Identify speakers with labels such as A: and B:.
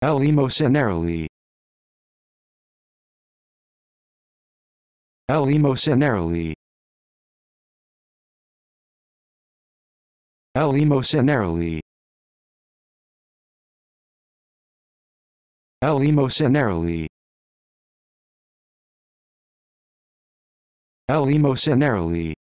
A: El emocionarily. El emocionarily. El